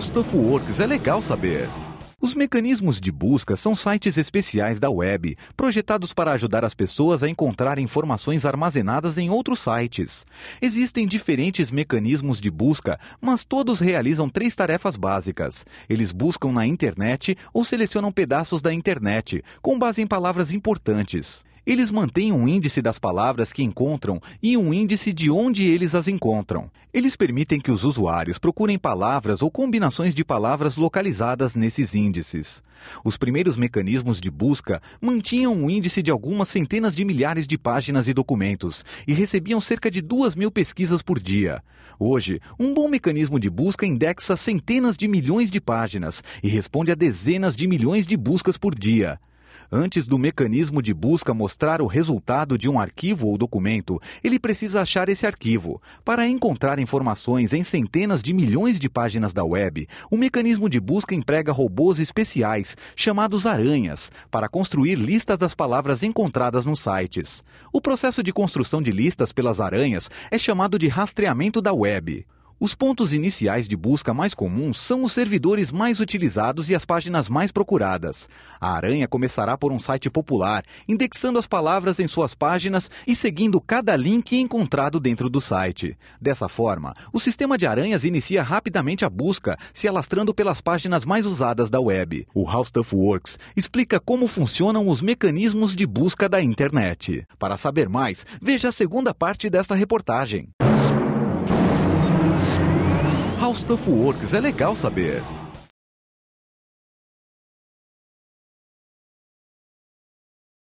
Stuff Works é legal saber. Os mecanismos de busca são sites especiais da web, projetados para ajudar as pessoas a encontrar informações armazenadas em outros sites. Existem diferentes mecanismos de busca, mas todos realizam três tarefas básicas. Eles buscam na internet ou selecionam pedaços da internet, com base em palavras importantes. Eles mantêm um índice das palavras que encontram e um índice de onde eles as encontram. Eles permitem que os usuários procurem palavras ou combinações de palavras localizadas nesses índices. Os primeiros mecanismos de busca mantinham um índice de algumas centenas de milhares de páginas e documentos e recebiam cerca de duas mil pesquisas por dia. Hoje, um bom mecanismo de busca indexa centenas de milhões de páginas e responde a dezenas de milhões de buscas por dia. Antes do mecanismo de busca mostrar o resultado de um arquivo ou documento, ele precisa achar esse arquivo. Para encontrar informações em centenas de milhões de páginas da web, o mecanismo de busca emprega robôs especiais, chamados aranhas, para construir listas das palavras encontradas nos sites. O processo de construção de listas pelas aranhas é chamado de rastreamento da web. Os pontos iniciais de busca mais comuns são os servidores mais utilizados e as páginas mais procuradas. A Aranha começará por um site popular, indexando as palavras em suas páginas e seguindo cada link encontrado dentro do site. Dessa forma, o sistema de aranhas inicia rapidamente a busca, se alastrando pelas páginas mais usadas da web. O How Stuff Works explica como funcionam os mecanismos de busca da internet. Para saber mais, veja a segunda parte desta reportagem. House of Works é legal saber.